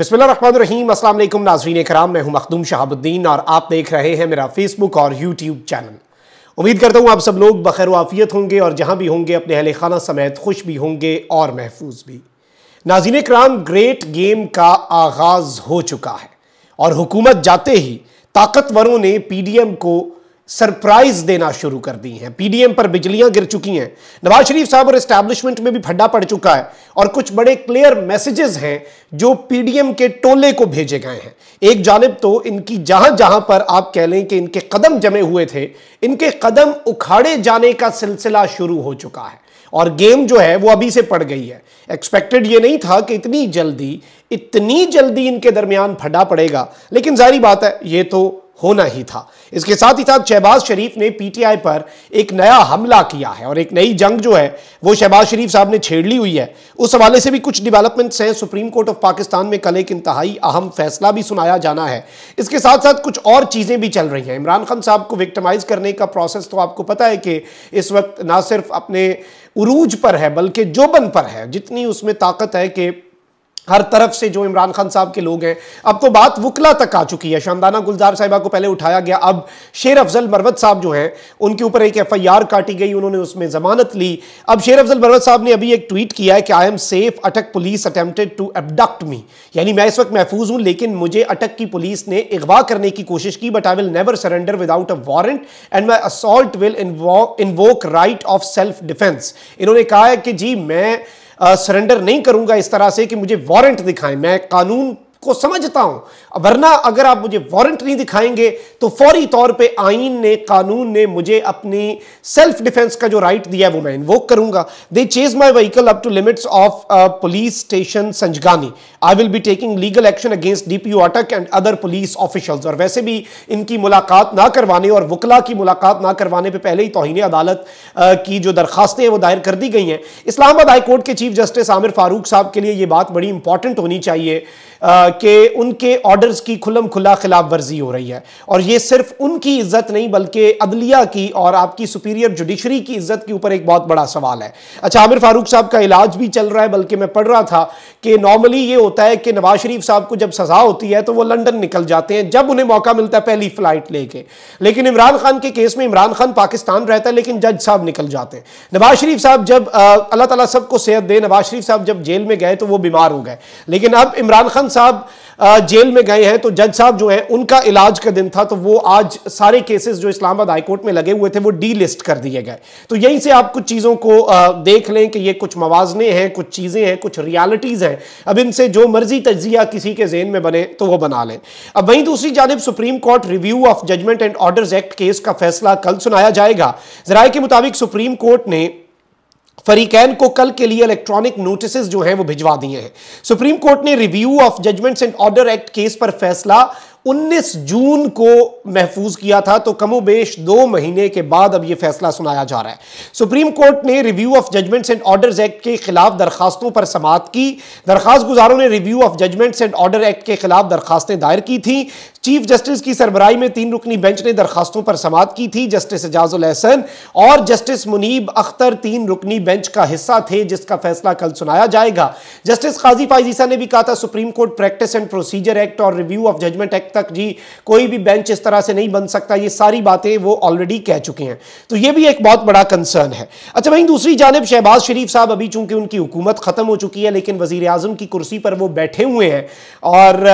बिस्मिल रहीम नाजरीन कराम मैं हूं मखदूम शहाबुद्दीन और आप देख रहे हैं मेरा फेसबुक और यूट्यूब चैनल उम्मीद करता हूं आप सब लोग बखैर वाफियत होंगे और जहां भी होंगे अपने अहल खाना समेत खुश भी होंगे और महफूज भी नाजीन कराम ग्रेट गेम का आगाज़ हो चुका है और हुकूमत जाते ही ताकतवरों ने पी डी एम को सरप्राइज देना शुरू कर दी हैं पीडीएम पर बिजलियां गिर चुकी हैं नवाज शरीफ साहब और इस्टेब्लिशमेंट में भी फड्डा पड़ चुका है और कुछ बड़े क्लियर मैसेजेस हैं जो पीडीएम के टोले को भेजे गए हैं एक जानब तो इनकी जहां जहां पर आप कह लें कि इनके कदम जमे हुए थे इनके कदम उखाड़े जाने का सिलसिला शुरू हो चुका है और गेम जो है वो अभी से पड़ गई है एक्सपेक्टेड ये नहीं था कि इतनी जल्दी इतनी जल्दी इनके दरमियान फटा पड़ेगा लेकिन जारी बात है ये तो होना ही था इसके साथ ही साथ शहबाज शरीफ ने पीटीआई पर एक नया हमला किया है और एक नई जंग जो है वो शहबाज शरीफ साहब ने छेड़ ली हुई है उस हवाले से भी कुछ डेवलपमेंट्स हैं सुप्रीम कोर्ट ऑफ पाकिस्तान में कल एक इंतहाई अहम फैसला भी सुनाया जाना है इसके साथ साथ कुछ और चीज़ें भी चल रही हैं इमरान खान साहब को विक्टमाइज करने का प्रोसेस तो आपको पता है कि इस वक्त ना सिर्फ अपने उरूज पर है बल्कि जोबन पर है जितनी उसमें ताकत है कि हर तरफ से जो इमरान खान साहब के लोग हैं अब तो बात वकला तक आ चुकी है शानदाना गुलजार साहिबा को पहले उठाया गया अब शेर अफजल मरवत साहब जो हैं उनके ऊपर एक एफ आई आर काटी गई उन्होंने उसमें जमानत ली अब शेर अफजल मरवत साहब ने अभी एक ट्वीट किया है कि I am safe Attock police attempted to abduct me यानी मैं इस वक्त महफूज हूं लेकिन मुझे अटक की पुलिस ने अगवा करने की कोशिश की but I will never surrender without a warrant and my assault will invoke right of self defence इन्होंने कहा है कि जी मैं सरेंडर नहीं करूंगा इस तरह से कि मुझे वारंट दिखाएं मैं कानून को समझता हूं वरना अगर आप मुझे वारंट नहीं दिखाएंगे तो फौरी तौर पे आईन ने कानून ने मुझे अपनी सेल्फ डिफेंस का जो राइट दिया है वो मैं इन्वोक करूंगा they chase my vehicle up to limits of police station Sangjani I will be taking legal action against DPO Attock and other police officials और वैसे भी इनकी मुलाकात ना करवाने और वकला की मुलाकात ना करवाने पर पहले ही तोहनी अदालत uh, की जो दरखास्तें हैं वो दायर कर दी गई हैं इस्लामाबाद हाईकोर्ट के चीफ जस्टिस आमिर फारूक साहब के लिए यह बात बड़ी इंपॉर्टेंट होनी चाहिए कि उनके ऑर्डर्स की खुलम खुला खिलाफ वर्जी हो रही है और ये सिर्फ उनकी इज्जत नहीं बल्कि अदलिया की और आपकी सुपीरियर जुडिशरी की इज्जत के ऊपर एक बहुत बड़ा सवाल है अच्छा आमिर फारूक साहब का इलाज भी चल रहा है बल्कि मैं पढ़ रहा था कि नॉर्मली ये होता है कि नवाज शरीफ साहब को जब सजा होती है तो वो लंदन निकल जाते हैं जब उन्हें मौका मिलता है पहली फ्लाइट लेके लेकिन इमरान खान के केस में इमरान खान पाकिस्तान रहता है लेकिन जज साहब निकल जाते हैं नवाज शरीफ साहब जब अल्लाह ताला सबको सेहत दे नवाज शरीफ साहब जब जेल में गए तो वो बीमार हो गए लेकिन अब इमरान खान खान साहब जेल में गए हैं तो जज साहब जो है उनका इलाज का दिन था तो वो आज सारे केसेस जो इस्लामाबाद हाईकोर्ट में लगे हुए थे वो डी लिस्ट कर दिए गए तो यहीं से आप कुछ चीज़ों को देख लें कि ये कुछ मवाजने हैं कुछ चीज़ें हैं कुछ रियालिटीज़ हैं अब इनसे जो मर्जी तजिया किसी के जेन में बने तो वह बना लें अब वहीं दूसरी जानब supreme court review of judgment and order act case का फैसला कल सुनाया जाएगा जराए के मुताबिक सुप्रीम कोर्ट ने फरीकैन को कल के लिए इलेक्ट्रॉनिक नोटिस जो हैं वो भिजवा दिए हैं सुप्रीम कोर्ट ने review of judgments and order act case पर फैसला 19 जून को महफूज किया था तो कमोबेश दो महीने के बाद अब यह फैसला सुनाया जा रहा है सुप्रीम कोर्ट ने review of judgments and orders act के खिलाफ दरखास्तों पर समात की दरखास्त गुजारों ने review of judgments and order act के खिलाफ दरखास्तें दायर की थी चीफ जस्टिस की सरबराई में तीन रुकनी बेंच ने दरखास्तों पर समात की थी जस्टिस एजाजुल एहसन और जस्टिस मुनीब अख्तर तीन रुकनी बेंच का हिस्सा थे जिसका फैसला कल सुनाया जाएगा जस्टिस काजी फाइजीसा ने भी कहा था supreme court practice and procedure act और रिव्यू ऑफ जजमेंट एक्ट तक जी कोई भी बेंच इस तरह से नहीं बन सकता ये सारी बातें वो ऑलरेडी कह चुके हैं तो ये भी एक बहुत बड़ा कंसर्न है अच्छा वहीं दूसरी जानब शहबाज शरीफ साहब अभी चूंकि उनकी हुकूमत ख़त्म हो चुकी है लेकिन वजीर आजम की कुर्सी पर वो बैठे हुए हैं और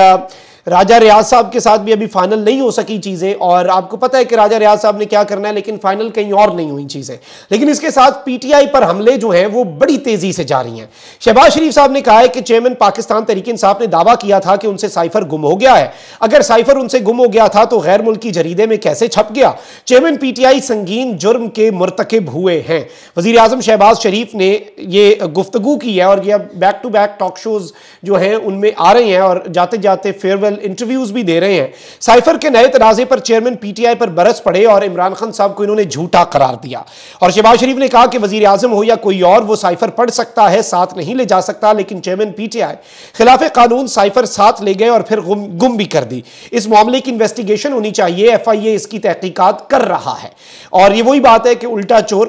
राजा रियाज साहब के साथ भी अभी फाइनल नहीं हो सकी चीज़ें और आपको पता है कि राजा रियाज साहब ने क्या करना है लेकिन फाइनल कहीं और नहीं हुई चीज़ें लेकिन इसके साथ पीटीआई पर हमले जो है वो बड़ी तेज़ी से जा रही हैं शहबाज शरीफ साहब ने कहा है कि चेयरमैन पाकिस्तान तरीके इंसाफ ने दावा किया था कि उनसे साइफर गुम हो गया है अगर साइफर उनसे गुम हो गया था तो गैर मुल्की जरीदे में कैसे छप गया चेयरमैन पीटीआई संगीन जुर्म के मुरतकब हुए हैं वजीर आजम शहबाज शरीफ ने ये गुफ्तगु की है और यह back to back talk shows जो है उनमें आ रहे हैं और जाते जाते फेयरवेल चैनल इंटरव्यूज भी दे रहे हैं साइफर के नए तनाजे पर चेयरमैन पीटीआई पर बरस पड़े और इमरान खान साहब को इन्होंने झूठा करार दिया और शहबाज शरीफ ने कहा कि वजीर आजम हो या कोई और वो साइफर पढ़ सकता है साथ नहीं ले जा सकता लेकिन चेयरमैन पीटीआई खिलाफ कानून साइफर साथ ले गए और फिर गुम, गुम भी कर दी इस मामले की इन्वेस्टिगेशन होनी चाहिए एफ इसकी तहकीकत कर रहा है और ये वही बात है कि उल्टा चोर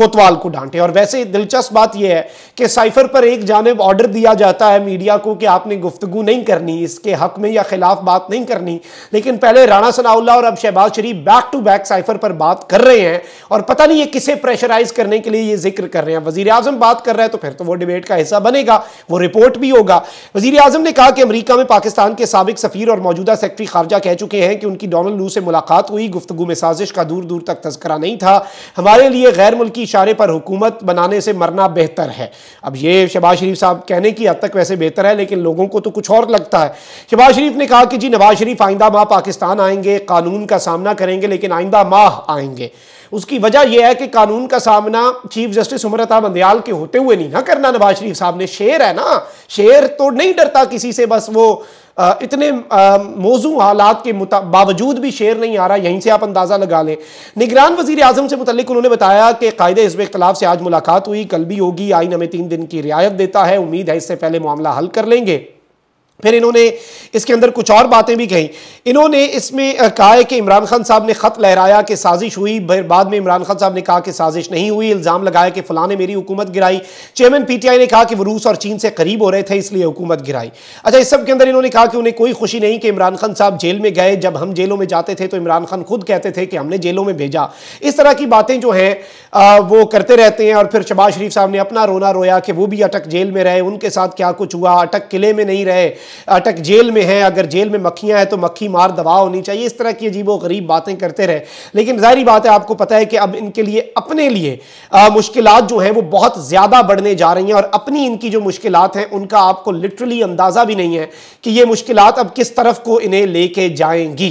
कोतवाल को डांटे और वैसे दिलचस्प बात यह है कि साइफर पर एक जानब ऑर्डर दिया जाता है मीडिया को कि आपने गुफ्तगु नहीं करनी इसके हक में या खिलाफ बात नहीं करनी लेकिन पहले राणा सनाउल्ला और अब Shehbaz Sharif back to back cipher पर बात कर रहे हैं और पता नहीं ये किसे प्रेशराइज करने के लिए ये जिक्र कर रहे हैं वजीर आजम बात कर रहे हैं तो फिर तो वो डिबेट का हिस्सा बनेगा वो रिपोर्ट भी होगा वजीर आजम ने कहा कि अमरीका में पाकिस्तान के सबक सफी और मौजूदा सेक्रेटरी खारजा कह चुके हैं कि उनकी डोनल्ड लू से मुलाकात हुई गुफ्तु में साजिश का दूर दूर तक तस्करा नहीं था हमारे लिए गैर मुल्की इशारे पर हुकूमत बनाने से मरना बेहतर है अब ये शहबाज शरीफ साहब कहने की हद तक वैसे बेहतर है लेकिन लोगों को तो कुछ और लगता है शहबाज शरीफ ने कहा कि जी नवाज शरीफ आइंदा माह पाकिस्तान आएंगे कानून का सामना करेंगे लेकिन आइंदा माह आएंगे उसकी वजह यह है कि कानून का सामना चीफ जस्टिस उमरता अता बंदयाल के होते हुए नहीं ना करना नवाज शरीफ साहब ने शेर है ना शेर तो नहीं डरता किसी से बस वो इतने मौजू हालात के बावजूद भी शेर नहीं आ रहा यहीं से आप अंदाज़ा लगा लें निगरान वजीर आजम से मुतल उन्होंने बताया कि कायदे इसब इख्तलाफ से आज मुलाकात हुई कल भी होगी आइन हमें तीन दिन की रियायत देता है उम्मीद है इससे पहले मामला हल कर लेंगे फिर इन्होंने इसके अंदर कुछ और बातें भी कही इन्होंने इसमें कहा है कि इमरान खान साहब ने ख़त लहराया कि साजिश हुई बाद में इमरान खान साहब ने कहा कि साजिश नहीं हुई इल्ज़ाम लगाया कि फ़लाने मेरी हुकूमत गिराई चेयरमैन पीटीआई ने कहा कि वो रूस और चीन से करीब हो रहे थे इसलिए हुकूमत गिराई अच्छा इस सब के अंदर इन्होंने कहा कि उन्हें कोई खुशी नहीं कि इमरान खान साहब जेल में गए जब हम जेलों में जाते थे तो इमरान खान खुद कहते थे कि हमने जेलों में भेजा इस तरह की बातें जो हैं वो करते रहते हैं और फिर शबाज शरीफ साहब ने अपना रोना रोया कि वो भी अटक जेल में रहे उनके साथ क्या कुछ हुआ अटक किले में नहीं रहे अटक जेल में है अगर जेल में मक्खियाँ हैं तो मक्खी मार दवा होनी चाहिए इस तरह की अजीब गरीब बातें करते रहे लेकिन जाहरी बात है आपको पता है कि अब इनके लिए अपने लिए मुश्किल जो हैं वो बहुत ज़्यादा बढ़ने जा रही हैं और अपनी इनकी जो मुश्किल हैं उनका आपको लिटरली अंदाज़ा भी नहीं है कि ये मुश्किल अब किस तरफ को इन्हें लेके जाएंगी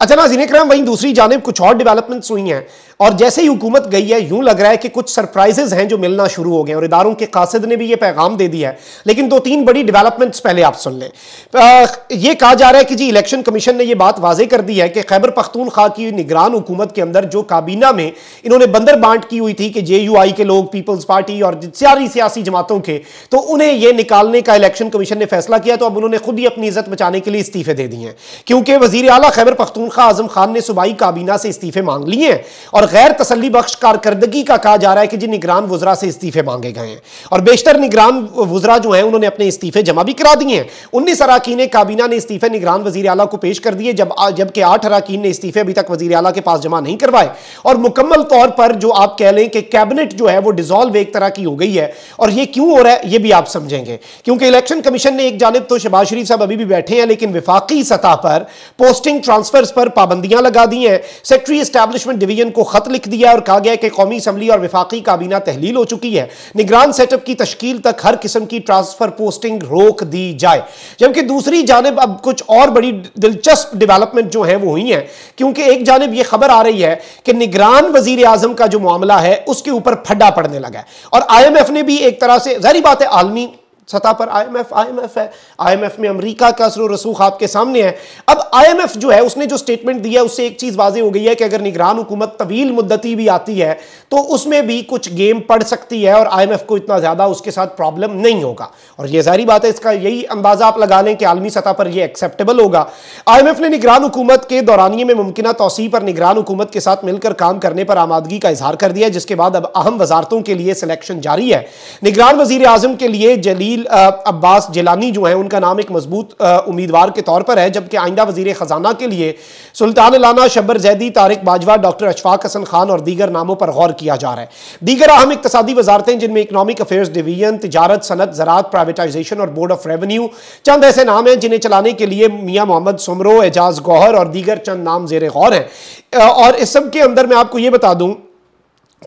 अच्छा ना कराम वहीं दूसरी जानब कुछ और डेवलपमेंट्स हुई हैं और जैसे ही हुकूमत गई है यूं लग रहा है कि कुछ सरप्राइजेज हैं जो मिलना शुरू हो गए और इदारों के कासिद ने भी यह पैगाम दे दिया है लेकिन दो तीन बड़ी डेवलपमेंट्स पहले आप सुन लें यह कहा जा रहा है कि जी इलेक्शन कमीशन ने यह बात वाजे कर दी है कि खैबर पख्तूनख्वा की निगरान हुकूमत के अंदर जो काबीना में इन्होंने बंदर बांट की हुई थी कि जे के लोग पीपल्स पार्टी और सारी सियासी जमातों के तो उन्हें यह निकालने का इलेक्शन कमीशन ने फैसला किया तो अब उन्होंने खुद ही अपनी इज्जत बचाने के लिए इस्तीफे दे दिए हैं क्योंकि वजीर अला खैबर पख्तूनखा आजम खान ने सुबाई काबीना से इस्तीफे मांग लिए हैं और बगैर तसली बख्श कारकर्दगी का कहा जा रहा है कि जी निगरान वजरा से इस्तीफे मांगे गए हैं और बेशतर निगरान वजरा जो है उन्होंने अपने इस्तीफे जमा भी करा दिए हैं उन्नीस अरकान काबीना ने इस्तीफे निगरान वजी अला को पेश कर दिए जब जबकि आठ अरकान ने इस्तीफे अभी तक वजी अला के पास जमा नहीं करवाए और मुकम्मल तौर पर जो आप कह लें कि कैबिनेट जो है वो डिजॉल्व एक तरह की हो गई है और ये क्यों हो रहा है ये भी आप समझेंगे क्योंकि इलेक्शन कमीशन ने एक जानब तो शबाज शरीफ साहब अभी भी बैठे हैं लेकिन विफाकी सतह पर पोस्टिंग ट्रांसफर्स पर पाबंदियां लगा दी हैं सेक्रेटरी स्टैब्लिशमेंट डिवीजन को खत लिख दिया और कहा गया कि कौमी असम्बली और विफाकी काबीना तहलील हो चुकी है निगरान सेटअप की तश्ल तक हर किस्म की ट्रांसफर पोस्टिंग रोक दी जाए जबकि दूसरी जानब अब कुछ और बड़ी दिलचस्प डिवेलपमेंट जो है वो हुई है क्योंकि एक जानब यह खबर आ रही है कि निगरान वजीर आजम का जो मामला है उसके ऊपर फड्डा पड़ने लगा है और आई एम एफ ने भी एक तरह से जहरी बात है आलमी सतह पर आईएमएफ आईएमएफ है आईएमएफ में अमेरिका का असर रसूख आपके सामने है अब आईएमएफ जो है उसने जो स्टेटमेंट दिया है उससे एक चीज वाजे हो गई है कि अगर निगरान हुकूमत तवील मुद्दती भी आती है तो उसमें भी कुछ गेम पड़ सकती है और आईएमएफ को इतना ज्यादा उसके साथ प्रॉब्लम नहीं होगा और यह जारी बात है इसका यही अंदाजा आप लगा लें कि आलमी सतह पर यह एक्सेप्टेबल होगा आईएमएफ ने निगरान हुकूमत के दौरानिए में मुमकिन तोसी पर निगरान हुकूमत के साथ मिलकर काम करने पर आमादगी का इजहार कर दिया जिसके बाद अब अहम वजारतों के लिए सिलेक्शन जारी है निगरान वजीर आजम के लिए जलील वकील अब्बास जिलानी जो है उनका नाम एक मजबूत उम्मीदवार के तौर पर है जबकि आइंदा वजीर ख़जाना के लिए सुल्तान लाना शबर जैदी तारिक बाजवा डॉक्टर अशफाक हसन खान और दीगर नामों पर गौर किया जा रहा है दीगर अहम इकतदी वजारतें जिनमें इकनॉमिक अफेयर्स डिवीजन तजारत सनत ज़रात प्राइवेटाइजेशन और बोर्ड ऑफ रेवन्यू चंद ऐसे नाम हैं जिन्हें चलाने के लिए मियाँ मोहम्मद सुमरो एजाज गौहर और दीगर चंद नाम जेर गौर हैं और इस सब के अंदर मैं आपको ये बता दूँ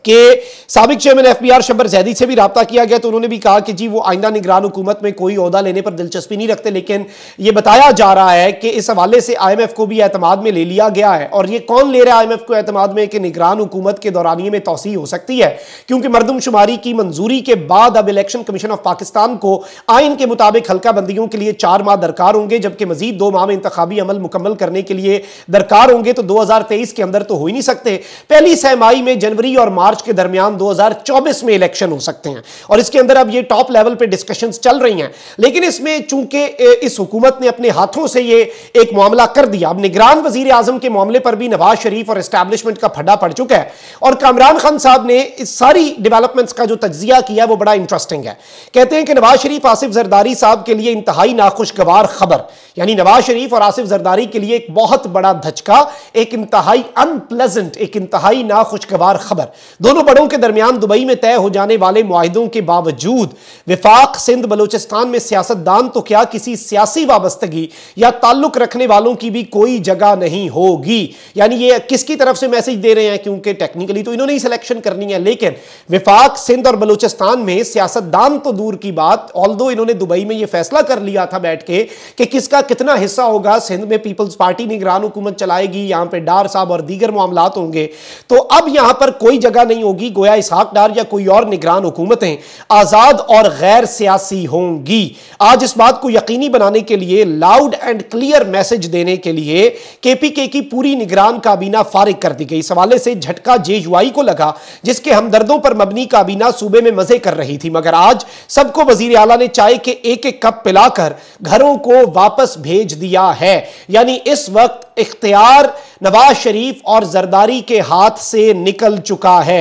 कि सबक chairman F B R Shabbar Zaidi से भी रबता किया गया तो उन्होंने भी कहा कि जी वो आइंदा निगरान हुकूमत में कोई अहदा लेने पर दिलचस्पी नहीं रखते लेकिन ये बताया जा रहा है कि इस हवाले से आई एम एफ को भी अतमाद में ले लिया गया है और ये कौन ले रहा है आई एम एफ को अतमाद में कि निगरान हुकूमत के दौरानिए में तोसी हो सकती है क्योंकि मरदमशुमारी की मंजूरी के बाद अब इलेक्शन कमीशन ऑफ पाकिस्तान को आइन के मुताबिक हल्का बंदियों के लिए चार माह दरकार होंगे जबकि मजीद दो माह में इंतबी अमल मुकम्मल करने के लिए दरकार होंगे तो दो हज़ार तेईस के अंदर तो हो ही नहीं सकते पहली सहमाही में जनवरी और मार्च के दरमियान 2024 में इलेक्शन हो सकते हैं और इसके अंदर अब ये टॉप लेवल पे डिस्कशंस चल रही हैं लेकिन इसमें चूंकि इस हुकूमत ने अपने हाथों से ये एक मामला कर दिया अब निगरान वजीर आजम के मामले पर भी नवाज शरीफ और इस्टेब्लिशमेंट का फड्डा पड़ चुका है और कामरान खान साहब ने इस सारी डिवेलपमेंट्स का जो तजिया किया वो बड़ा इंटरेस्टिंग है कहते हैं कि नवाज शरीफ आसिफ जरदारी साहब के लिए इंतहाई नाखुशगवार खबर यानी नवाज शरीफ और आसिफ जरदारी के लिए एक बहुत बड़ा धचका एक इंतहाई अनप्लेजेंट एक इंतहाई नाखुशगवार खबर दोनों बड़ों के दरमियान दुबई में तय हो जाने वाले माहिदों के बावजूद विफाक सिंध बलोचिस्तान में सियासतदान तो क्या किसी सियासी वाबस्तगी या ताल्लुक रखने वालों की भी कोई जगह नहीं होगी यानी ये किसकी तरफ से मैसेज दे रहे हैं क्योंकि टेक्निकली तो इन्होंने ही सिलेक्शन करनी है लेकिन विफाक सिंध और बलोचिस्तान में सियासतदान तो दूर की बात ऑल इन्होंने दुबई में यह फैसला कर लिया था बैठ के कि किसका कितना हिस्सा होगा सिंध में पीपल्स पार्टी निगरान हुकूमत चलाएगी यहां पर डार साहब और दीगर मामला होंगे तो अब यहां पर कोई जगह पैदा नहीं होगी गोया इसहाक डार या कोई और निगरान हुकूमतें आज़ाद और गैर सियासी होंगी आज इस बात को यकीनी बनाने के लिए लाउड एंड क्लियर मैसेज देने के लिए केपीके की पूरी निगरान काबीना फारिग कर दी गई इस हवाले से झटका जे युआई को लगा जिसके हमदर्दों पर मबनी काबीना सूबे में मजे कर रही थी मगर आज सबको वजीर आला ने चाय के एक एक कप पिलाकर घरों को वापस भेज दिया है यानी इस वक्त इख्तियार नवाज शरीफ और जरदारी के हाथ से निकल चुका है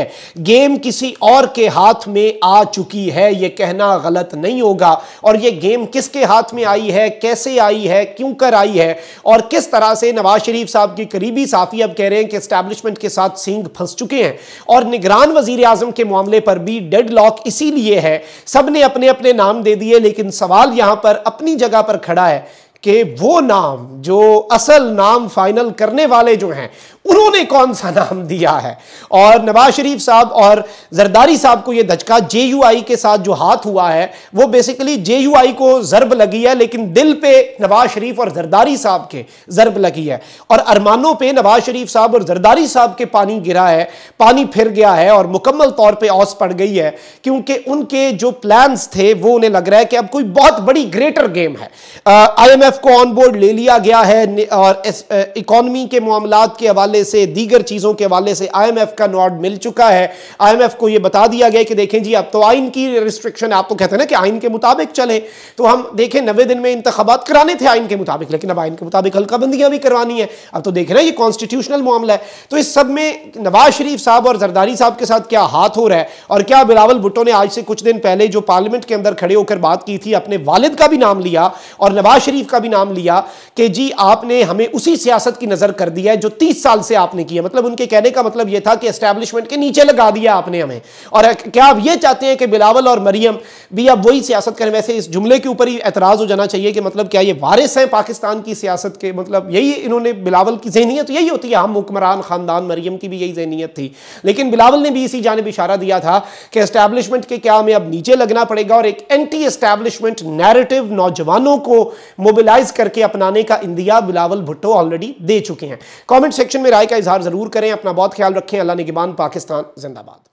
गेम किसी और के हाथ में आ चुकी है ये कहना गलत नहीं होगा और ये गेम किसके हाथ में आई है कैसे आई है क्यों कर आई है और किस तरह से नवाज शरीफ साहब के करीबी साफी अब कह रहे हैं कि इस्टेब्लिशमेंट के साथ सिंह फंस चुके हैं और निगरान वजीर आजम के मामले पर भी डेड लॉक इसीलिए है सब ने अपने अपने नाम दे दिए लेकिन सवाल यहां पर अपनी जगह पर खड़ा है कि वो नाम जो असल नाम फाइनल करने वाले जो हैं उन्होंने कौन सा नाम दिया है और नवाज शरीफ साहब और जरदारी साहब को यह धचका जे के साथ जो हाथ हुआ है वो बेसिकली जे को जरब लगी है लेकिन दिल पे नवाज शरीफ और जरदारी साहब के जरब लगी है और अरमानों पे नवाज शरीफ साहब और जरदारी साहब के पानी गिरा है पानी फिर गया है और मुकम्मल तौर पर औस पड़ गई है क्योंकि उनके जो प्लान थे वो उन्हें लग रहा है कि अब कोई बहुत बड़ी ग्रेटर गेम है आईएमएफ को ऑन बोर्ड ले लिया गया है और इकॉनमी के मामला के हवाले हवाले से दीगर चीज़ों के हवाले से आईएमएफ का नॉड मिल चुका है आईएमएफ को यह बता दिया गया कि देखें जी अब तो आइन की रिस्ट्रिक्शन आप तो कहते हैं ना कि आइन के मुताबिक चले तो हम देखें नवे दिन में इंतबात कराने थे आइन के मुताबिक लेकिन अब आइन के मुताबिक हल्काबंदियाँ भी करवानी है अब तो देख रहे हैं ये कॉन्स्टिट्यूशनल मामला है तो इस सब में नवाज शरीफ साहब और जरदारी साहब के साथ क्या हाथ हो रहा है और क्या बिलावल भुट्टो ने आज से कुछ दिन पहले जो पार्लियामेंट के अंदर खड़े होकर बात की थी अपने वालिद का भी नाम लिया और नवाज शरीफ का भी नाम लिया कि जी आपने हमें उसी सियासत की नजर कर दिया है जो तीस साल साल से आपने किया मतलब उनके कहने का मतलब यह था कि एस्टैब्लिशमेंट के नीचे लगा दिया आपने हमें और क्या आप ये चाहते हैं कि बिलावल और मरियम भी अब वही सियासत करें वैसे इस जुमले के ऊपर ही एतराज़ हो जाना चाहिए कि मतलब क्या ये वारिस हैं पाकिस्तान की सियासत के मतलब यही इन्होंने बिलावल की जहनीत तो यही होती है हम हुक्मरान खानदान मरियम की भी यही जहनीत थी लेकिन बिलावल ने भी इसी जानब इशारा दिया था कि एस्टैब्लिशमेंट के क्या हमें अब नीचे लगना पड़ेगा और एक एंटी एस्टैब्लिशमेंट नैरेटिव नौजवानों को मोबिलाइज करके अपनाने का इंदिया बिलावल भुट्टो ऑलरेडी दे चुके हैं कॉमेंट सेक्शन में राय का इजहार ज़रूर करें अपना बहुत ख्याल रखें अल्लाह ने गिबान पाकिस्तान जिंदाबाद